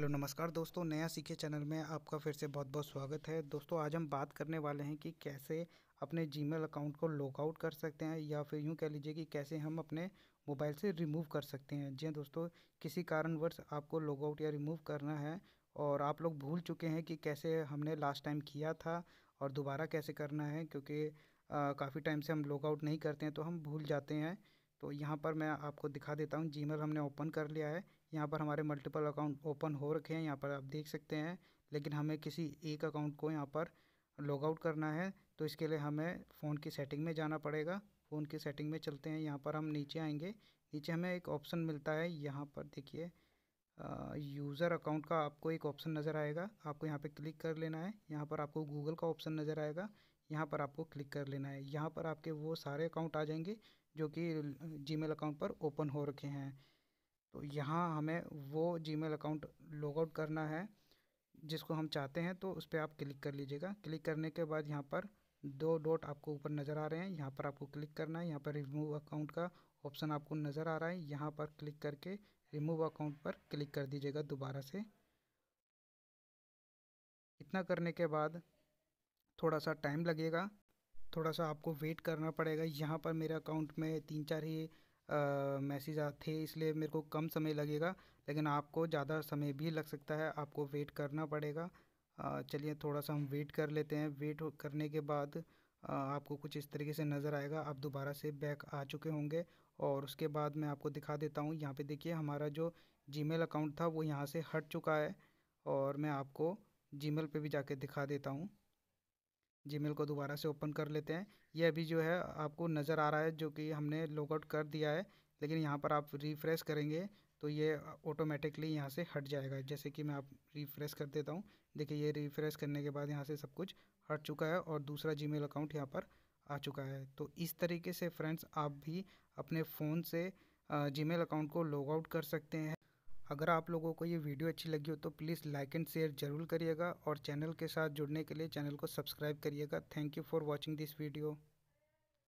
hello नमस्कार दोस्तों नया सीखे चैनल में आपका फिर से बहुत बहुत स्वागत है दोस्तों आज हम बात करने वाले हैं कि कैसे अपने जीमेल अकाउंट को लॉगआउट कर सकते हैं या फिर यूं कह लीजिए कि कैसे हम अपने मोबाइल से रिमूव कर सकते हैं जी हाँ दोस्तों किसी कारणवश आपको लॉगआउट या रिमूव करना है और आप लोग भूल चुके हैं कि कैसे हमने लास्ट टाइम किया था और दोबारा कैसे करना है क्योंकि काफ़ी टाइम से हम लॉगआउट नहीं करते हैं तो हम भूल जाते हैं तो यहाँ पर मैं आपको दिखा देता हूँ जी हमने ओपन कर लिया है यहाँ पर हमारे मल्टीपल अकाउंट ओपन हो रखे हैं यहाँ पर आप देख सकते हैं लेकिन हमें किसी एक अकाउंट को यहाँ पर लॉग आउट करना है तो इसके लिए हमें फ़ोन की सेटिंग में जाना पड़ेगा फ़ोन की सेटिंग में चलते हैं यहाँ पर हम नीचे आएंगे नीचे हमें एक ऑप्शन मिलता है यहाँ पर देखिए यूज़र अकाउंट का आपको एक ऑप्शन नज़र आएगा आपको यहाँ पे क्लिक कर लेना है यहाँ पर आपको गूगल का ऑप्शन नज़र आएगा यहाँ पर आपको क्लिक कर लेना है यहाँ पर आपके वो सारे अकाउंट आ जाएंगे जो कि जीमेल अकाउंट पर ओपन हो रखे हैं तो यहाँ हमें वो जीमेल अकाउंट लॉग आउट करना है जिसको हम चाहते हैं तो उस पर आप क्लिक कर लीजिएगा क्लिक करने के बाद यहाँ पर दो डॉट आपको ऊपर नज़र आ रहे हैं यहाँ पर आपको क्लिक करना है यहाँ पर रिमूव अकाउंट का ऑप्शन आपको नज़र आ रहा है यहाँ पर क्लिक करके रिमूव अकाउंट पर क्लिक कर दीजिएगा दोबारा से इतना करने के बाद थोड़ा सा टाइम लगेगा थोड़ा सा आपको वेट करना पड़ेगा यहाँ पर मेरे अकाउंट में तीन चार ही मैसेज थे इसलिए मेरे को कम समय लगेगा लेकिन आपको ज़्यादा समय भी लग सकता है आपको वेट करना पड़ेगा चलिए थोड़ा सा हम वेट कर लेते हैं वेट करने के बाद आपको कुछ इस तरीके से नज़र आएगा आप दोबारा से बैक आ चुके होंगे और उसके बाद मैं आपको दिखा देता हूँ यहाँ पे देखिए हमारा जो जीमेल अकाउंट था वो यहाँ से हट चुका है और मैं आपको जीमेल पे भी जाके दिखा देता हूँ जीमेल को दोबारा से ओपन कर लेते हैं यह अभी जो है आपको नज़र आ रहा है जो कि हमने लॉगआउट कर दिया है लेकिन यहाँ पर आप रिफ़्रेश करेंगे तो ये ऑटोमेटिकली यहाँ से हट जाएगा जैसे कि मैं आप रिफ़्रेश कर देता हूँ देखिए ये रिफ़्रेश करने के बाद यहाँ से सब कुछ हट चुका है और दूसरा जी अकाउंट यहाँ पर आ चुका है तो इस तरीके से फ्रेंड्स आप भी अपने फ़ोन से जी अकाउंट को लॉग आउट कर सकते हैं अगर आप लोगों को ये वीडियो अच्छी लगी हो तो प्लीज़ लाइक एंड शेयर जरूर करिएगा और चैनल के साथ जुड़ने के लिए चैनल को सब्सक्राइब करिएगा thank you for watching this video